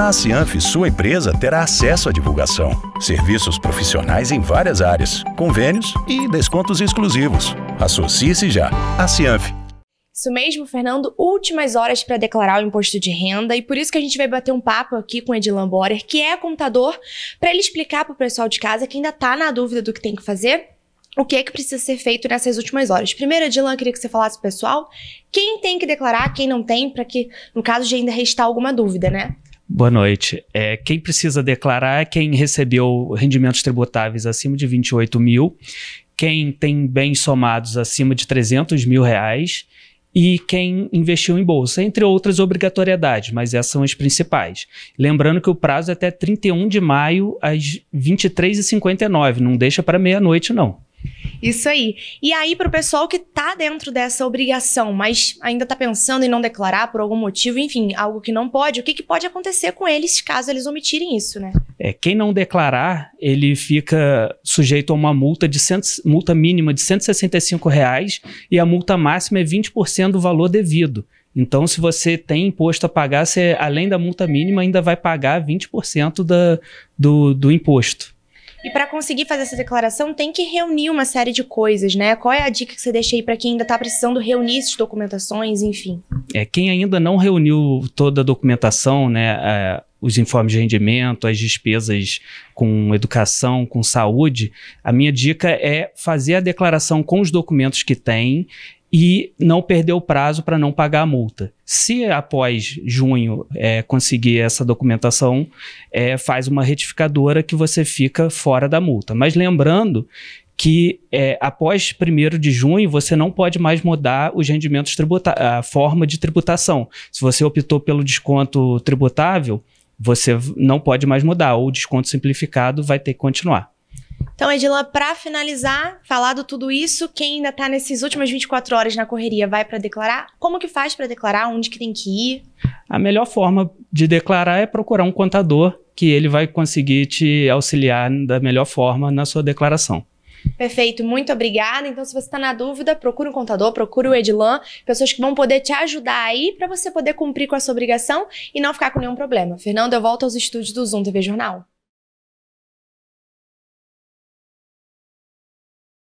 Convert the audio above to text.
Na Cianf, sua empresa terá acesso à divulgação, serviços profissionais em várias áreas, convênios e descontos exclusivos. Associe-se já. Cianf. Isso mesmo, Fernando. Últimas horas para declarar o imposto de renda e por isso que a gente vai bater um papo aqui com o Edilan Borer, que é contador, para ele explicar para o pessoal de casa que ainda está na dúvida do que tem que fazer o que é que precisa ser feito nessas últimas horas. Primeiro, Edilan, queria que você falasse pessoal quem tem que declarar, quem não tem, para que, no caso de ainda restar alguma dúvida, né? Boa noite. É, quem precisa declarar é quem recebeu rendimentos tributáveis acima de 28 mil, quem tem bens somados acima de 300 mil reais e quem investiu em bolsa, entre outras obrigatoriedades, mas essas são as principais. Lembrando que o prazo é até 31 de maio às 23h59, não deixa para meia-noite, não. Isso aí. E aí, para o pessoal que está dentro dessa obrigação, mas ainda está pensando em não declarar por algum motivo, enfim, algo que não pode, o que, que pode acontecer com eles caso eles omitirem isso, né? É, quem não declarar, ele fica sujeito a uma multa de cento, multa mínima de 165 reais e a multa máxima é 20% do valor devido. Então, se você tem imposto a pagar, você, além da multa mínima, ainda vai pagar 20% da, do, do imposto. E para conseguir fazer essa declaração, tem que reunir uma série de coisas, né? Qual é a dica que você deixa aí para quem ainda está precisando reunir essas documentações, enfim? É, quem ainda não reuniu toda a documentação, né? É, os informes de rendimento, as despesas com educação, com saúde, a minha dica é fazer a declaração com os documentos que tem e não perder o prazo para não pagar a multa. Se após junho é, conseguir essa documentação, é, faz uma retificadora que você fica fora da multa. Mas lembrando que é, após 1 de junho você não pode mais mudar os rendimentos a forma de tributação. Se você optou pelo desconto tributável, você não pode mais mudar, ou o desconto simplificado vai ter que continuar. Então, Edila, para finalizar, falado tudo isso, quem ainda está nessas últimas 24 horas na correria vai para declarar? Como que faz para declarar? Onde que tem que ir? A melhor forma de declarar é procurar um contador que ele vai conseguir te auxiliar da melhor forma na sua declaração. Perfeito, muito obrigada. Então, se você está na dúvida, procure o um contador, procure o Edilan, pessoas que vão poder te ajudar aí para você poder cumprir com a sua obrigação e não ficar com nenhum problema. Fernando, eu volto aos estúdios do Zoom TV Jornal.